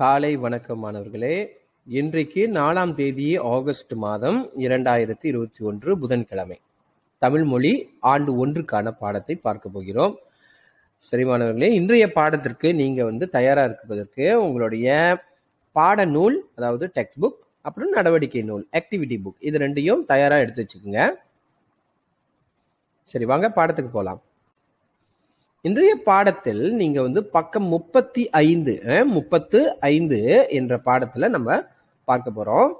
காலை வணக்கம் மாணவர்களே இன்றைக்கு நாலாம் தேதி ஆகஸ்ட் மாதம் இரண்டாயிரத்தி இருபத்தி ஒன்று புதன்கிழமை தமிழ் மொழி ஆண்டு ஒன்றுக்கான பாடத்தை பார்க்க போகிறோம் சரி மாணவர்களே இன்றைய பாடத்திற்கு நீங்கள் வந்து தயாராக இருப்பதற்கு உங்களுடைய பாட நூல் அதாவது டெக்ஸ்ட் புக் அப்புறம் நடவடிக்கை நூல் ஆக்டிவிட்டி புக் இது ரெண்டையும் தயாராக எடுத்து வச்சுக்கோங்க சரி வாங்க பாடத்துக்கு போகலாம் இன்றைய பாடத்தில் நீங்க வந்து பக்கம் முப்பத்தி ஐந்து முப்பத்து ஐந்து என்ற பாடத்துல நம்ம பார்க்க போறோம்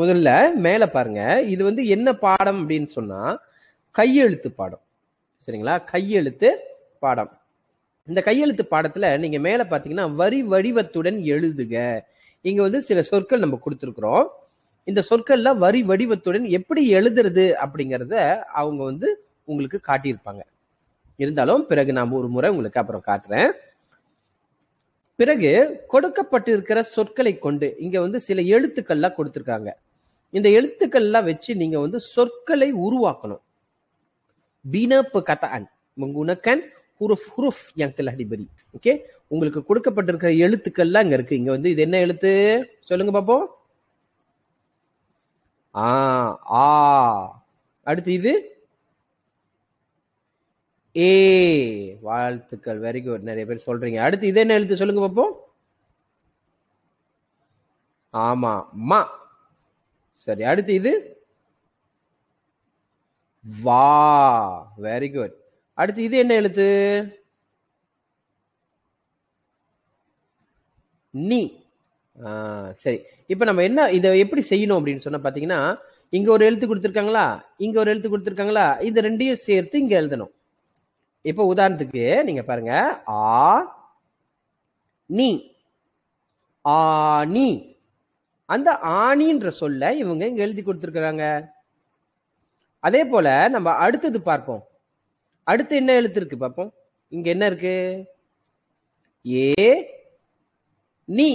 முதல்ல மேல பாருங்க இது வந்து என்ன பாடம் அப்படின்னு சொன்னா கையெழுத்து பாடம் சரிங்களா கையெழுத்து பாடம் இந்த கையெழுத்து பாடத்துல நீங்க மேல பாத்தீங்கன்னா வரி வடிவத்துடன் எழுதுக இங்க வந்து சில சொற்கள் நம்ம கொடுத்துருக்குறோம் இந்த சொற்கள்லாம் வரி வடிவத்துடன் எப்படி எழுதுறது அப்படிங்கிறத அவங்க வந்து உங்களுக்கு காட்டியிருப்பாங்க இருந்தாலும் பிறகு நான் ஒரு முறை உங்களுக்கு அப்புறம் காட்டுறேன் பிறகு கொடுக்கப்பட்டிருக்கிற சொற்களை கொண்டு இங்க வந்து சில எழுத்துக்கள்லாம் கொடுத்துருக்காங்க இந்த எழுத்துக்கள்லாம் வச்சு நீங்க வந்து சொற்களை உருவாக்கணும் பீனப்பு கதான் முங்குணக்கன் ஹுருஃப் ஹுருஃப் எங்கள் அடிபதி ஓகே உங்களுக்கு கொடுக்கப்பட்டிருக்கிற எழுத்துக்கள்லாம் இங்க இருக்கு இங்க வந்து இது என்ன எழுத்து சொல்லுங்க பாப்போம் ஆ ஆ அடுத்து இது ஏ வாழ்த்துக்கள் வெரி குட் நிறைய பேர் சொல்றீங்க அடுத்து இதே என்ன எழுத்து சொல்லுங்க பாப்போம் ஆமா மா சரி அடுத்து இது வா வெரி குட் அடுத்து இது என்ன எழுத்து நீ சரி இப்போ நம்ம என்ன இதை எப்படி செய்யணும் அப்படின்னு சொன்னா பாத்தீங்கன்னா இங்க ஒரு எழுத்து கொடுத்துருக்காங்களா இங்க ஒரு எழுத்து கொடுத்துருக்காங்களா இந்த ரெண்டையும் சேர்த்து இங்க எழுதணும் இப்போ உதாரணத்துக்கு நீங்க பாருங்க ஆ நீ ஆணி அந்த ஆணின்ற சொல்ல இவங்க இங்க எழுதி கொடுத்துருக்குறாங்க அதே போல நம்ம அடுத்தது பார்ப்போம் அடுத்து என்ன எழுத்து இருக்கு பார்ப்போம் இங்க என்ன இருக்கு ஏ நீ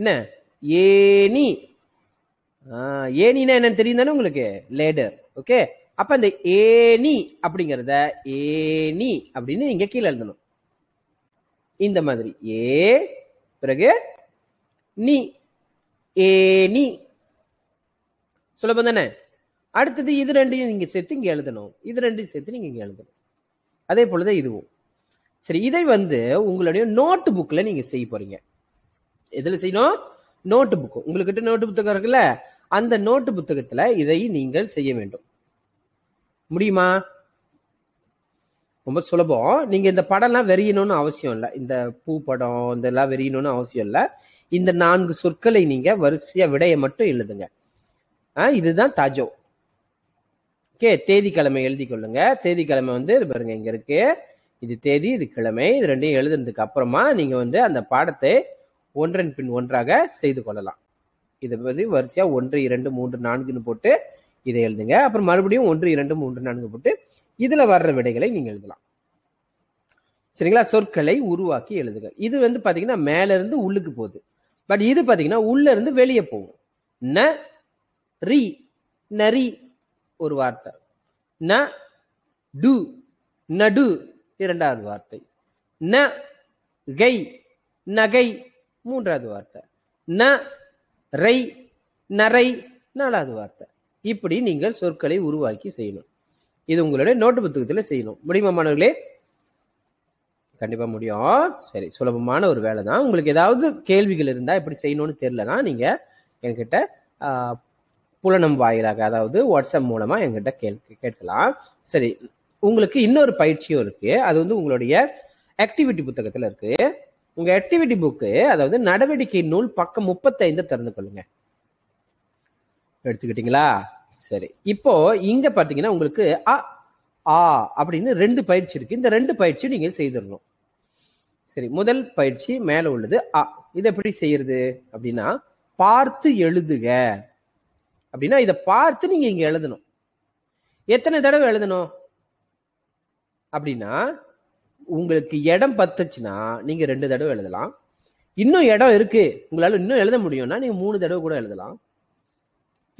என்ன ஏனி ஏனின்னா என்னன்னு தெரியும் தானே உங்களுக்கு லேடர் ஓகே அப்ப இந்த ஏனி அப்படிங்கிறத ஏனி அப்படின்னு இங்க கீழே எழுதணும் இந்த மாதிரி ஏ பிறகு நீ ஏனி சுலபம் தானே அடுத்தது இது ரெண்டையும் நீங்க சேர்த்து இங்க எழுதணும் இது ரெண்டையும் சேர்த்து நீங்க இங்க எழுதணும் அதே போலதான் இதுவும் சரி இதை வந்து உங்களுடைய நோட்டு புக்ல நீங்க செய்ய போறீங்க எதுல செய்யணும் நோட்டு புக்கு உங்களுக்கு நோட்டு புத்தகம் இருக்குல்ல அந்த நோட்டு புத்தகத்துல இதை நீங்கள் செய்ய வேண்டும் முடியுமா ரொம்ப சுலபம் நீங்க இந்த படம்லாம் வெறியணும்னு அவசியம் இல்லை இந்த பூ படம் இந்த எல்லாம் வெறியணும்னு அவசியம் இல்லை இந்த நான்கு சொற்களை நீங்க வரிசையா விடைய மட்டும் எழுதுங்க இதுதான் தாஜோ ஓகே தேதி கிழமை எழுதி கொள்ளுங்க தேதி கிழமை வந்து பாருங்க இங்க இருக்கு இது தேதி இது கிழமை இது ரெண்டையும் எழுதுனதுக்கு அப்புறமா நீங்க வந்து அந்த பாடத்தை ஒன்றன் பின் ஒன்றாக செய்து கொள்ளலாம் இது வந்து வரிசையா ஒன்று இரண்டு மூன்று நான்குன்னு போட்டு இதை எழுதுங்க அப்புறம் மறுபடியும் ஒன்று இரண்டு மூன்று நான்கு போட்டு இதுல வர்ற விடைகளை நீங்க எழுதலாம் சரிங்களா சொற்களை உருவாக்கி எழுதுங்க இது வந்து பாத்தீங்கன்னா மேல இருந்து உள்ளுக்கு போகுது பட் இது பாத்தீங்கன்னா உள்ள இருந்து வெளியே போகும் ந ரி நரி ஒரு வார்த்தை ந டு நடு இரண்டாவது வார்த்தை ந கை நகை மூன்றாவது வார்த்தை ந ரை நரை நாலாவது வார்த்தை இப்படி நீங்கள் சொற்களை உருவாக்கி செய்யணும் இது உங்களுடைய நோட்டு புத்தகத்தில் செய்யணும் முடியுமா மாணவர்களே கண்டிப்பாக முடியும் சரி சுலபமான ஒரு வேலை தான் உங்களுக்கு ஏதாவது கேள்விகள் இருந்தால் எப்படி செய்யணும்னு தெரிலனா நீங்கள் என்கிட்ட புலனம் வாயிலாக அதாவது வாட்ஸ்அப் மூலமாக என்கிட்ட கேள் கேட்கலாம் சரி உங்களுக்கு இன்னொரு பயிற்சியும் இருக்குது அது வந்து உங்களுடைய ஆக்டிவிட்டி புத்தகத்தில் இருக்குது உங்கள் ஆக்டிவிட்டி புக்கு அதாவது நடவடிக்கை நூல் பக்கம் முப்பத்தைந்து திறந்து கொள்ளுங்கள் எடுத்துக்கிட்டீங்களா சரி இப்போ இங்க பாத்தீங்கன்னா உங்களுக்கு அ ஆ அப்படின்னு ரெண்டு பயிற்சி இருக்கு இந்த ரெண்டு பயிற்சியும் நீங்க செய்திடணும் சரி முதல் பயிற்சி மேல உள்ளது அ இதை எப்படி செய்யறது அப்படின்னா பார்த்து எழுதுக அப்படின்னா இதை பார்த்து நீங்க இங்க எழுதணும் எத்தனை தடவை எழுதணும் அப்படின்னா உங்களுக்கு இடம் பத்துச்சுன்னா நீங்க ரெண்டு தடவை எழுதலாம் இன்னும் இடம் இருக்கு உங்களால இன்னும் எழுத முடியும்னா நீங்க மூணு தடவை கூட எழுதலாம்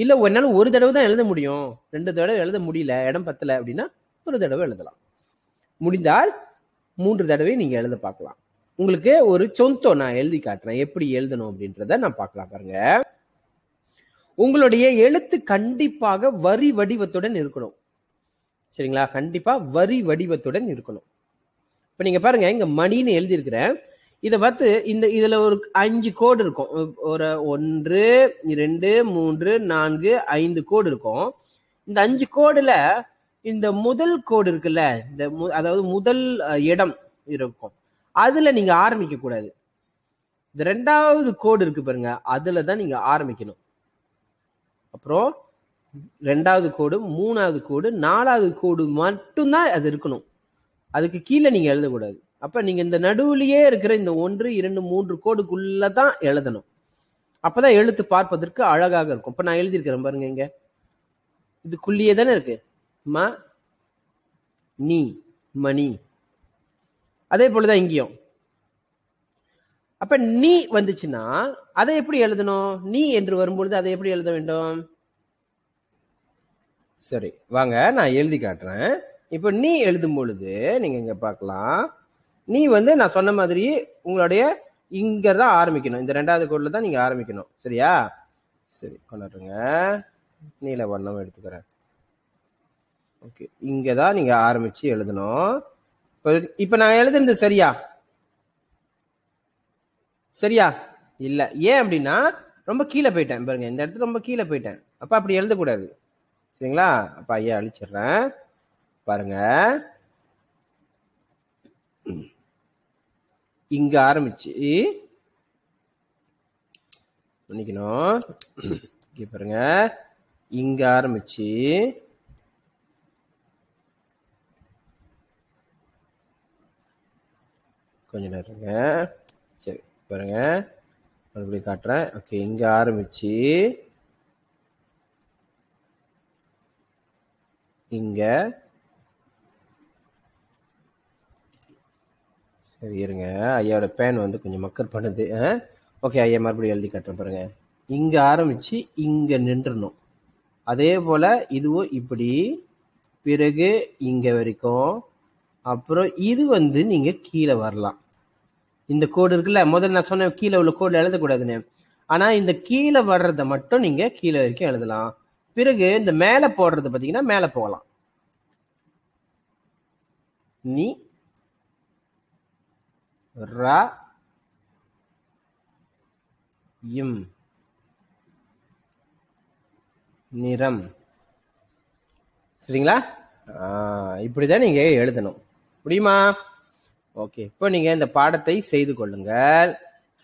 இல்லை என்னால் ஒரு தடவை தான் எழுத முடியும் ரெண்டு தடவை எழுத முடியல இடம் பத்தல அப்படின்னா ஒரு தடவை எழுதலாம் முடிந்தால் மூன்று தடவை நீங்கள் எழுத பார்க்கலாம் உங்களுக்கு ஒரு சொந்தம் நான் எழுதி காட்டுறேன் எப்படி எழுதணும் அப்படின்றத நான் பார்க்கலாம் பாருங்க உங்களுடைய எழுத்து கண்டிப்பாக வரி வடிவத்துடன் இருக்கணும் சரிங்களா கண்டிப்பாக வரி வடிவத்துடன் இருக்கணும் இப்போ நீங்கள் பாருங்க இங்க மணின்னு எழுதியிருக்கிறேன் இதை பார்த்து இந்த இதுல ஒரு அஞ்சு கோடு இருக்கும் ஒரு ஒன்று இரண்டு மூன்று நான்கு ஐந்து கோடு இருக்கும் இந்த அஞ்சு கோடுல இந்த முதல் கோடு இருக்குல்ல இந்த அதாவது முதல் இடம் இருக்கும் அதுல நீங்க ஆரம்பிக்க கூடாது இந்த ரெண்டாவது கோடு இருக்கு பாருங்க அதுலதான் தான் நீங்க ஆரம்பிக்கணும் அப்புறம் ரெண்டாவது கோடு மூணாவது கோடு நாலாவது கோடு மட்டும்தான் அது இருக்கணும் அதுக்கு கீழே நீங்க எழுதக்கூடாது அப்ப நீங்க இந்த நடுவுலயே இருக்கிற இந்த ஒன்று இரண்டு மூன்று கோடுக்குள்ளதான் தான் எழுதணும் அப்பதான் எழுத்து பார்ப்பதற்கு அழகாக இருக்கும் இப்ப நான் எழுதியிருக்கிறேன் பாருங்க இங்க இதுக்குள்ளேயே தானே இருக்கு ம நீ மணி அதே போலதான் இங்கேயும் அப்ப நீ வந்துச்சுன்னா அதை எப்படி எழுதணும் நீ என்று வரும்பொழுது அதை எப்படி எழுத வேண்டும் சரி வாங்க நான் எழுதி காட்டுறேன் இப்போ நீ எழுதும் பொழுது நீங்க இங்க பார்க்கலாம் நீ வந்து நான் சொன்ன மாதிரி உங்களுடைய இங்க தான் ஆரம்பிக்கணும் இந்த ரெண்டாவது கோட்ல தான் நீங்க ஆரம்பிக்கணும் சரியா சரி கொண்டாடுங்க நீல வண்ணம் எடுத்துக்கிறேன் ஓகே இங்க தான் நீங்க ஆரம்பிச்சு எழுதணும் இப்ப நான் எழுதுனது சரியா சரியா இல்ல ஏன் அப்படின்னா ரொம்ப கீழே போயிட்டேன் பாருங்க இந்த இடத்துல ரொம்ப கீழே போயிட்டேன் அப்ப அப்படி எழுதக்கூடாது சரிங்களா அப்ப ஐயா அழிச்சிடுறேன் பாருங்க இங்க ஆரம்பிச்சு மன்னிக்கணும் இங்கே பாருங்க இங்க ஆரம்பிச்சு கொஞ்ச நேரங்க சரி பாருங்க மறுபடியும் காட்டுறேன் ஓகே இங்க ஆரம்பிச்சு இங்க சரி இருங்க ஐயாவோட பேன் வந்து கொஞ்சம் மக்கர் பண்ணுது ஓகே ஐயா மறுபடியும் எழுதி கட்டுறேன் பாருங்க இங்கே ஆரம்பித்து இங்கே நின்றுணும் அதே போல் இதுவும் இப்படி பிறகு இங்கே வரைக்கும் அப்புறம் இது வந்து நீங்கள் கீழே வரலாம் இந்த கோடு இருக்குல்ல முதல்ல நான் சொன்ன கீழே உள்ள கோடில் எழுதக்கூடாதுன்னு ஆனால் இந்த கீழே வர்றதை மட்டும் நீங்கள் கீழே வரைக்கும் எழுதலாம் பிறகு இந்த மேலே போடுறது பார்த்தீங்கன்னா மேலே போகலாம் நீ ர இம் நிறம் சரிங்களா இப்படி தான் நீங்கள் எழுதணும் முடியுமா ஓகே இப்போ நீங்கள் இந்த பாடத்தை செய்து கொள்ளுங்கள்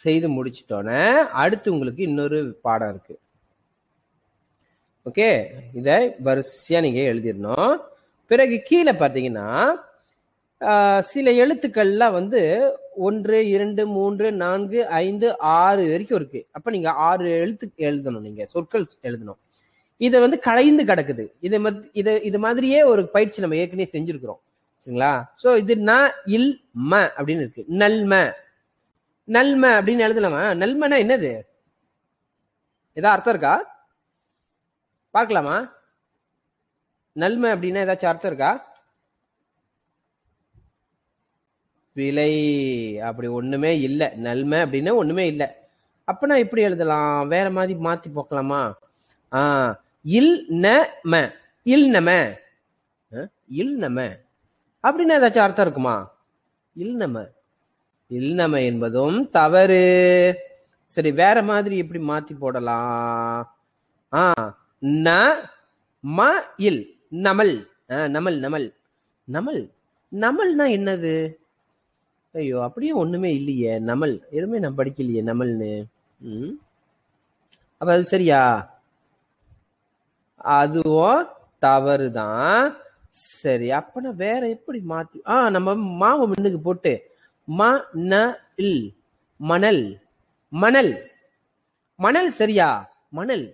செய்து முடிச்சிட்டோன்னே அடுத்து உங்களுக்கு இன்னொரு பாடம் இருக்கு ஓகே இதை வரிசையாக நீங்கள் எழுதிடணும் பிறகு கீழே பார்த்தீங்கன்னா சில எழுத்துக்கள்லாம் வந்து ஒன்று இரண்டு மூன்று நான்கு ஐந்து ஆறு வரைக்கும் இருக்கு அப்ப நீங்க ஆறு எழுத்து எழுதணும் நீங்க சொற்கள் எழுதணும் இதை வந்து களைந்து கிடக்குது இதை இதை இது மாதிரியே ஒரு பயிற்சி நம்ம ஏற்கனவே செஞ்சிருக்கிறோம் சரிங்களா ஸோ இது ந இல் ம அப்படின்னு இருக்கு நல்ம நல்ம அப்படின்னு எழுதலாமா நல்மனா என்னது ஏதாவது அர்த்தம் இருக்கா பார்க்கலாமா நல்மை அப்படின்னா ஏதாச்சும் அர்த்தம் இருக்கா விலை அப்படி ஒண்ணுமே இல்லை நன்மை அப்படின்னா ஒண்ணுமே இல்லை அப்பனா இப்படி எழுதலாம் வேற மாதிரி மாத்தி போக்கலாமா ஆஹ் இல் ந ம இல் நம இல் நம அப்படின்னு ஏதாச்சும் அர்த்தம் இருக்குமா இல் நம இல் நம என்பதும் தவறு சரி வேற மாதிரி எப்படி மாத்தி போடலாம் ஆ ந ம இல் நமல் நமல் நமல் நமல் நமல்னா என்னது ஐயோ அப்படியே ஒண்ணுமே இல்லையே நமல் எதுவுமே நான் படிக்கலையே நமல்னு ம் அப்ப அது சரியா அதுவும் தவறுதான் சரி அப்ப நான் வேற எப்படி மாத்தி ஆ நம்ம மாவை மின்னுக்கு போட்டு ம ந இல் மணல் மணல் மணல் சரியா மணல்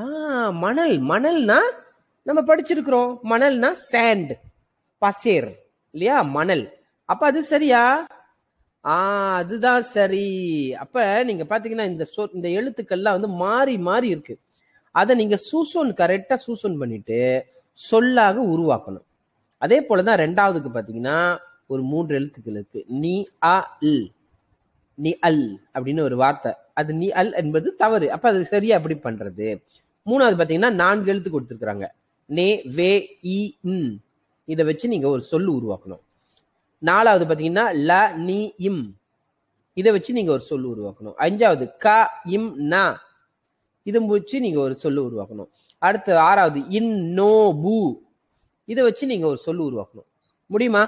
ஆ மணல் மணல்னா நம்ம படிச்சிருக்கிறோம் மணல்னா சேண்ட் பசேர் இல்லையா மணல் அப்ப அது சரியா ஆஹ் அதுதான் சரி அப்ப நீங்க பாத்தீங்கன்னா இந்த சொ இந்த எழுத்துக்கள்லாம் வந்து மாறி மாறி இருக்கு அதை நீங்க சூசோன் கரெக்டா சூசோன் பண்ணிட்டு சொல்லாக உருவாக்கணும் அதே போலதான் ரெண்டாவதுக்கு பாத்தீங்கன்னா ஒரு மூன்று எழுத்துக்கள் இருக்கு நீ அ இல் நீ அல் அப்படின்னு ஒரு வார்த்தை அது நீ அல் என்பது தவறு அப்ப அது சரியா எப்படி பண்றது மூணாவது பாத்தீங்கன்னா நான்கு எழுத்து கொடுத்துருக்குறாங்க நே வே இ இதை வச்சு நீங்க ஒரு சொல்லு உருவாக்கணும் நாலாவது பார்த்தீங்கன்னா ல நீ இம் இதை வச்சு நீங்கள் ஒரு சொல் உருவாக்கணும் அஞ்சாவது க இம் ந இதை வச்சு நீங்கள் ஒரு சொல் உருவாக்கணும் அடுத்து ஆறாவது இன் நோ பூ இதை வச்சு நீங்கள் ஒரு சொல் உருவாக்கணும் முடியுமா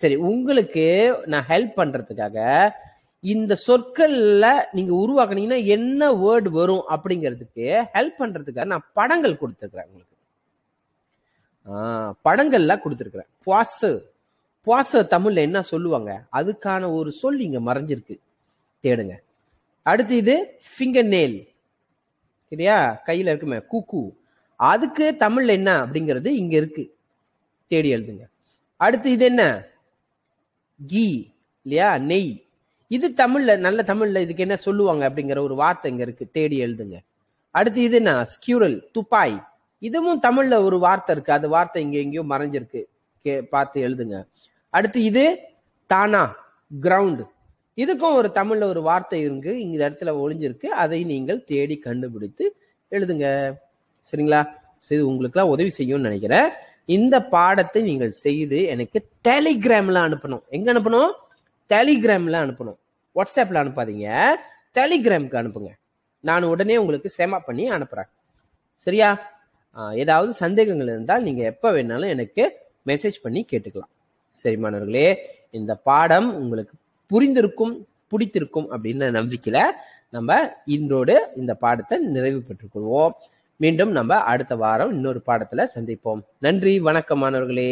சரி உங்களுக்கு நான் ஹெல்ப் பண்ணுறதுக்காக இந்த சொற்கள்ல நீங்க உருவாக்குனீங்கன்னா என்ன வேர்டு வரும் அப்படிங்கிறதுக்கு ஹெல்ப் பண்றதுக்காக நான் படங்கள் கொடுத்துருக்குறேன் உங்களுக்கு படங்கள்லாம் கொடுத்துருக்குறேன் பாசு பாச தமிழ்ல என்ன சொல்லுவாங்க அதுக்கான ஒரு சொல் இங்க மறைஞ்சிருக்கு தேடுங்க அடுத்து இது ஃபிங்கர் நேல் சரியா கையில இருக்குமே கூக்கு அதுக்கு தமிழ்ல என்ன அப்படிங்கிறது இங்க இருக்கு தேடி எழுதுங்க அடுத்து இது என்ன கீ இல்லையா நெய் இது தமிழ்ல நல்ல தமிழ்ல இதுக்கு என்ன சொல்லுவாங்க அப்படிங்கிற ஒரு வார்த்தை இங்க இருக்கு தேடி எழுதுங்க அடுத்து இது என்ன ஸ்கியூரல் துப்பாய் இதுவும் தமிழ்ல ஒரு வார்த்தை இருக்கு அது வார்த்தை இங்க எங்கேயோ மறைஞ்சிருக்கு கே பார்த்து எழுதுங்க அடுத்து இது தானா கிரவுண்டு இதுக்கும் ஒரு தமிழ்ல ஒரு வார்த்தை இருக்கு இந்த இடத்துல ஒளிஞ்சிருக்கு அதை நீங்கள் தேடி கண்டுபிடித்து எழுதுங்க சரிங்களா சரி உங்களுக்குலாம் உதவி செய்யும்னு நினைக்கிறேன் இந்த பாடத்தை நீங்கள் செய்து எனக்கு டெலிகிராம்ல அனுப்பணும் எங்க அனுப்பணும் டெலிகிராம்ல அனுப்பணும் வாட்ஸ்அப்ல அனுப்பாதீங்க டெலிகிராம்க்கு அனுப்புங்க நான் உடனே உங்களுக்கு சேமா பண்ணி அனுப்புறேன் சரியா ஏதாவது சந்தேகங்கள் இருந்தால் நீங்க எப்ப வேணாலும் எனக்கு மெசேஜ் பண்ணி கேட்டுக்கலாம் சரி மாணவர்களே இந்த பாடம் உங்களுக்கு புரிந்திருக்கும் பிடித்திருக்கும் அப்படின்ற நம்பிக்கையில் நம்ம இன்றோடு இந்த பாடத்தை நிறைவு பெற்றுக்கொள்வோம் மீண்டும் நம்ம அடுத்த வாரம் இன்னொரு பாடத்தில் சந்திப்போம் நன்றி வணக்கம் மாணவர்களே